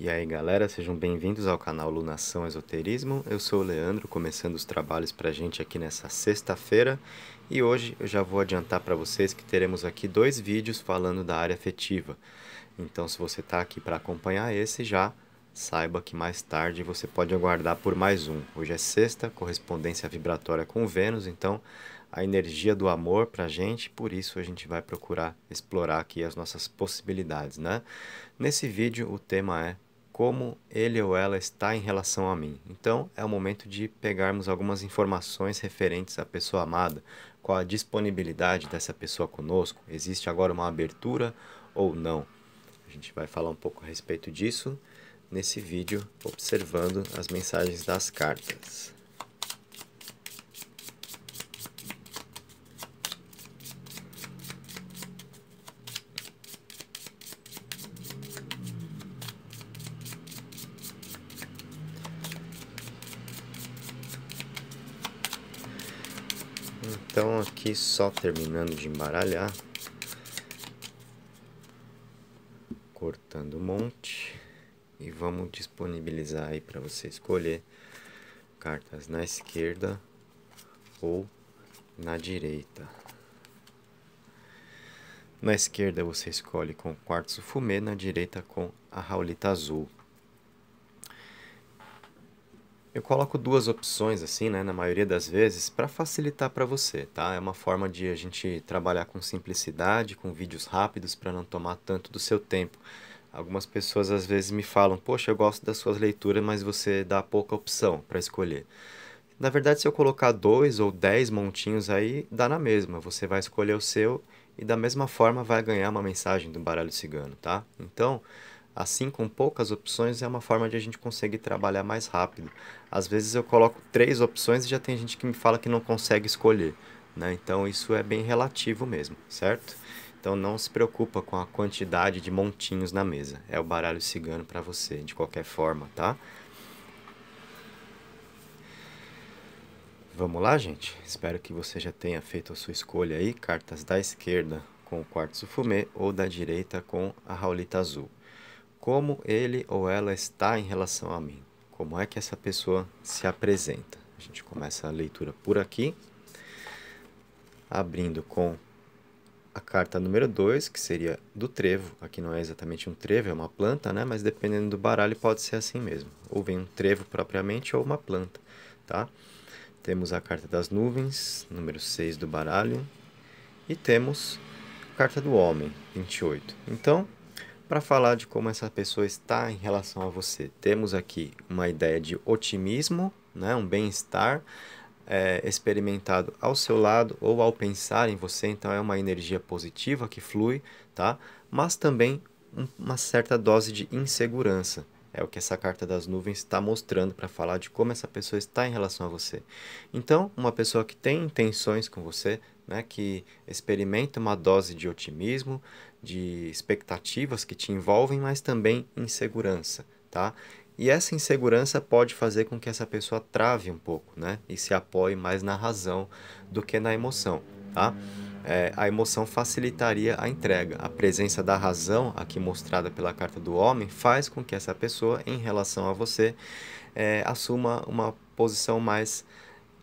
E aí galera, sejam bem-vindos ao canal Lunação Esoterismo. Eu sou o Leandro, começando os trabalhos pra gente aqui nessa sexta-feira. E hoje eu já vou adiantar para vocês que teremos aqui dois vídeos falando da área afetiva. Então se você está aqui para acompanhar esse já, saiba que mais tarde você pode aguardar por mais um. Hoje é sexta, correspondência vibratória com Vênus, então a energia do amor para a gente, por isso a gente vai procurar explorar aqui as nossas possibilidades, né? Nesse vídeo o tema é como ele ou ela está em relação a mim. Então, é o momento de pegarmos algumas informações referentes à pessoa amada, qual a disponibilidade dessa pessoa conosco, existe agora uma abertura ou não. A gente vai falar um pouco a respeito disso nesse vídeo, observando as mensagens das cartas. Então aqui só terminando de embaralhar. Cortando um monte. E vamos disponibilizar aí para você escolher cartas na esquerda ou na direita. Na esquerda você escolhe com quartzo fumê, na direita com a raulita azul. Eu coloco duas opções assim, né, na maioria das vezes, para facilitar para você, tá? É uma forma de a gente trabalhar com simplicidade, com vídeos rápidos para não tomar tanto do seu tempo. Algumas pessoas às vezes me falam: "Poxa, eu gosto das suas leituras, mas você dá pouca opção para escolher". Na verdade, se eu colocar dois ou dez montinhos aí, dá na mesma. Você vai escolher o seu e da mesma forma vai ganhar uma mensagem do baralho cigano, tá? Então, Assim, com poucas opções, é uma forma de a gente conseguir trabalhar mais rápido. Às vezes eu coloco três opções e já tem gente que me fala que não consegue escolher. Né? Então, isso é bem relativo mesmo, certo? Então, não se preocupa com a quantidade de montinhos na mesa. É o baralho cigano para você, de qualquer forma, tá? Vamos lá, gente? Espero que você já tenha feito a sua escolha aí. Cartas da esquerda com o quartzo fumê ou da direita com a raulita azul como ele ou ela está em relação a mim, como é que essa pessoa se apresenta. A gente começa a leitura por aqui, abrindo com a carta número 2, que seria do trevo. Aqui não é exatamente um trevo, é uma planta, né? Mas dependendo do baralho pode ser assim mesmo. Ou vem um trevo propriamente ou uma planta, tá? Temos a carta das nuvens, número 6 do baralho. E temos a carta do homem, 28. Então, para falar de como essa pessoa está em relação a você, temos aqui uma ideia de otimismo, né? um bem-estar é, experimentado ao seu lado ou ao pensar em você, então é uma energia positiva que flui, tá? mas também uma certa dose de insegurança. É o que essa carta das nuvens está mostrando para falar de como essa pessoa está em relação a você. Então, uma pessoa que tem intenções com você, né, que experimenta uma dose de otimismo, de expectativas que te envolvem, mas também insegurança, tá? E essa insegurança pode fazer com que essa pessoa trave um pouco, né? E se apoie mais na razão do que na emoção, tá? É, a emoção facilitaria a entrega. A presença da razão, aqui mostrada pela carta do homem, faz com que essa pessoa, em relação a você, é, assuma uma posição mais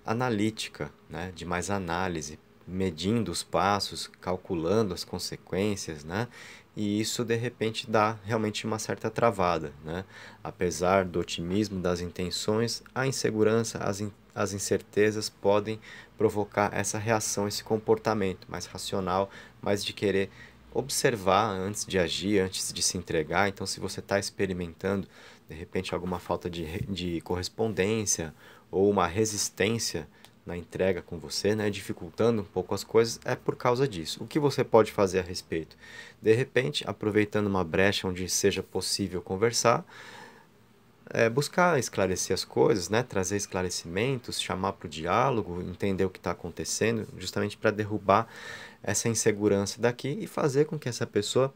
analítica, né? de mais análise, medindo os passos, calculando as consequências, né? E isso de repente dá realmente uma certa travada, né? Apesar do otimismo das intenções, a insegurança, as, in as incertezas podem provocar essa reação, esse comportamento mais racional, mais de querer observar antes de agir, antes de se entregar. Então, se você está experimentando de repente alguma falta de, de correspondência ou uma resistência na entrega com você, né, dificultando um pouco as coisas, é por causa disso. O que você pode fazer a respeito? De repente, aproveitando uma brecha onde seja possível conversar, é, buscar esclarecer as coisas, né, trazer esclarecimentos, chamar para o diálogo, entender o que está acontecendo, justamente para derrubar essa insegurança daqui e fazer com que essa pessoa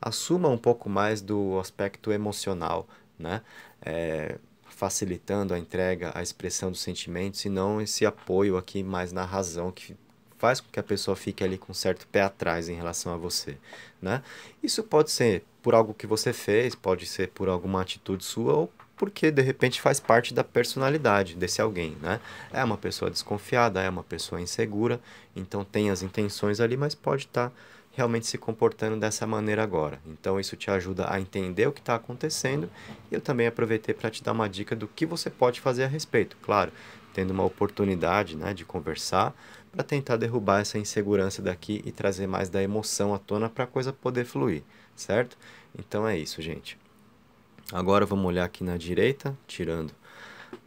assuma um pouco mais do aspecto emocional, né? É, facilitando a entrega, a expressão dos sentimentos, e não esse apoio aqui mais na razão, que faz com que a pessoa fique ali com um certo pé atrás em relação a você, né? Isso pode ser por algo que você fez, pode ser por alguma atitude sua ou porque de repente faz parte da personalidade desse alguém, né? É uma pessoa desconfiada, é uma pessoa insegura, então tem as intenções ali, mas pode estar tá realmente se comportando dessa maneira agora. Então isso te ajuda a entender o que está acontecendo e eu também aproveitei para te dar uma dica do que você pode fazer a respeito. Claro, tendo uma oportunidade né, de conversar para tentar derrubar essa insegurança daqui e trazer mais da emoção à tona para a coisa poder fluir, certo? Então é isso, gente. Agora vamos olhar aqui na direita, tirando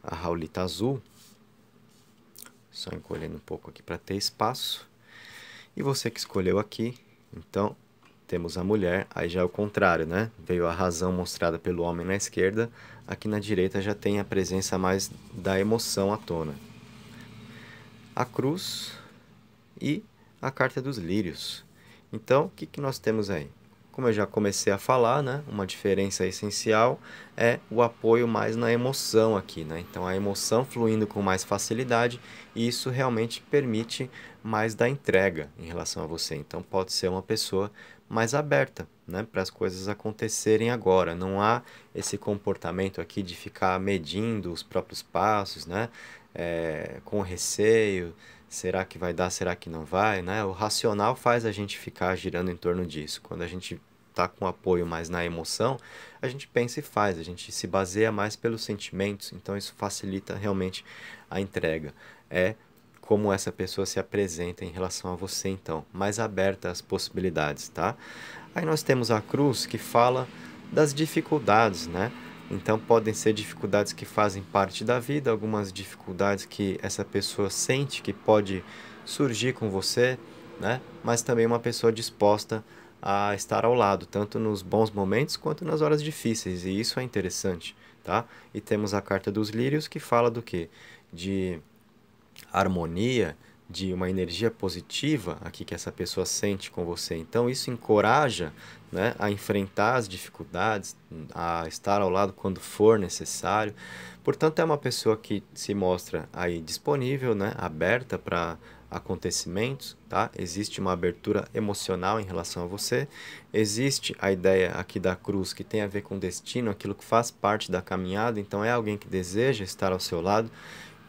a raulita azul. Só encolhendo um pouco aqui para ter espaço. E você que escolheu aqui, então, temos a mulher, aí já é o contrário, né? Veio a razão mostrada pelo homem na esquerda, aqui na direita já tem a presença mais da emoção à tona. A cruz e a carta dos lírios. Então, o que, que nós temos aí? Como eu já comecei a falar, né, uma diferença essencial é o apoio mais na emoção aqui. Né? Então, a emoção fluindo com mais facilidade e isso realmente permite mais da entrega em relação a você. Então, pode ser uma pessoa mais aberta né, para as coisas acontecerem agora. Não há esse comportamento aqui de ficar medindo os próprios passos, né, é, com receio, será que vai dar, será que não vai, né? O racional faz a gente ficar girando em torno disso. Quando a gente está com apoio mais na emoção, a gente pensa e faz, a gente se baseia mais pelos sentimentos, então isso facilita realmente a entrega. É como essa pessoa se apresenta em relação a você, então, mais aberta às possibilidades, tá? Aí nós temos a cruz que fala das dificuldades, né? Então podem ser dificuldades que fazem parte da vida, algumas dificuldades que essa pessoa sente que pode surgir com você, né? Mas também uma pessoa disposta a estar ao lado, tanto nos bons momentos quanto nas horas difíceis, e isso é interessante, tá? E temos a carta dos lírios que fala do que? De harmonia, de uma energia positiva aqui que essa pessoa sente com você. Então isso encoraja, né, a enfrentar as dificuldades, a estar ao lado quando for necessário. Portanto, é uma pessoa que se mostra aí disponível, né, aberta para acontecimentos, tá? Existe uma abertura emocional em relação a você. Existe a ideia aqui da cruz que tem a ver com destino, aquilo que faz parte da caminhada, então é alguém que deseja estar ao seu lado.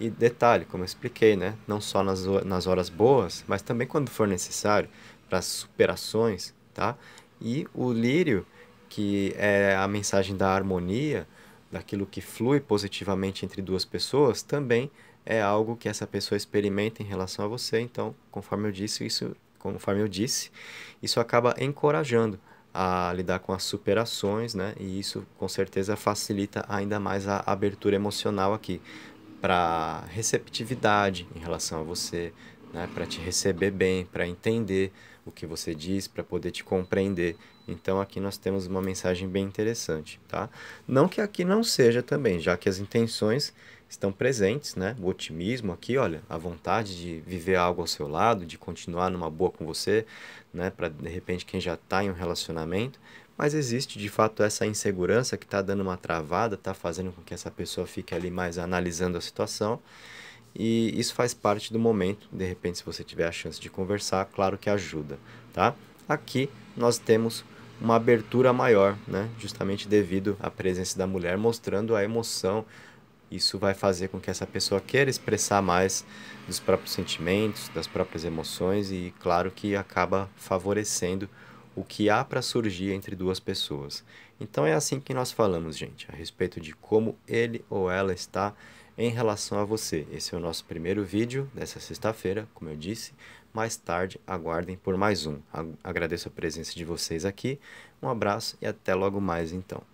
E detalhe, como eu expliquei, né? Não só nas, nas horas boas, mas também quando for necessário para superações, tá? E o lírio, que é a mensagem da harmonia, daquilo que flui positivamente entre duas pessoas também é algo que essa pessoa experimenta em relação a você. Então, conforme eu disse, isso, conforme eu disse, isso acaba encorajando a lidar com as superações, né? E isso com certeza facilita ainda mais a abertura emocional aqui para receptividade em relação a você, né? Para te receber bem, para entender o que você diz, para poder te compreender. Então aqui nós temos uma mensagem bem interessante, tá? Não que aqui não seja também, já que as intenções estão presentes, né? O otimismo aqui, olha, a vontade de viver algo ao seu lado, de continuar numa boa com você, né? Para de repente quem já está em um relacionamento, mas existe de fato essa insegurança que está dando uma travada, está fazendo com que essa pessoa fique ali mais analisando a situação. E isso faz parte do momento. De repente, se você tiver a chance de conversar, claro que ajuda, tá? Aqui nós temos uma abertura maior, né? justamente devido à presença da mulher, mostrando a emoção. Isso vai fazer com que essa pessoa queira expressar mais dos próprios sentimentos, das próprias emoções e, claro, que acaba favorecendo o que há para surgir entre duas pessoas. Então é assim que nós falamos, gente, a respeito de como ele ou ela está em relação a você. Esse é o nosso primeiro vídeo dessa sexta-feira, como eu disse. Mais tarde, aguardem por mais um. Agradeço a presença de vocês aqui. Um abraço e até logo mais então.